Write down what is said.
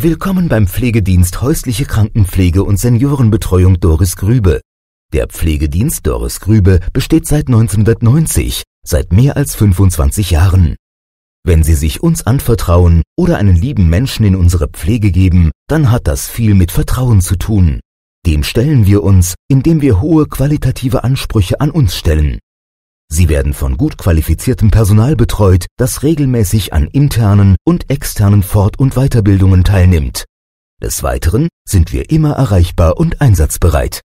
Willkommen beim Pflegedienst Häusliche Krankenpflege und Seniorenbetreuung Doris Grübe. Der Pflegedienst Doris Grübe besteht seit 1990, seit mehr als 25 Jahren. Wenn Sie sich uns anvertrauen oder einen lieben Menschen in unsere Pflege geben, dann hat das viel mit Vertrauen zu tun. Dem stellen wir uns, indem wir hohe qualitative Ansprüche an uns stellen. Sie werden von gut qualifiziertem Personal betreut, das regelmäßig an internen und externen Fort- und Weiterbildungen teilnimmt. Des Weiteren sind wir immer erreichbar und einsatzbereit.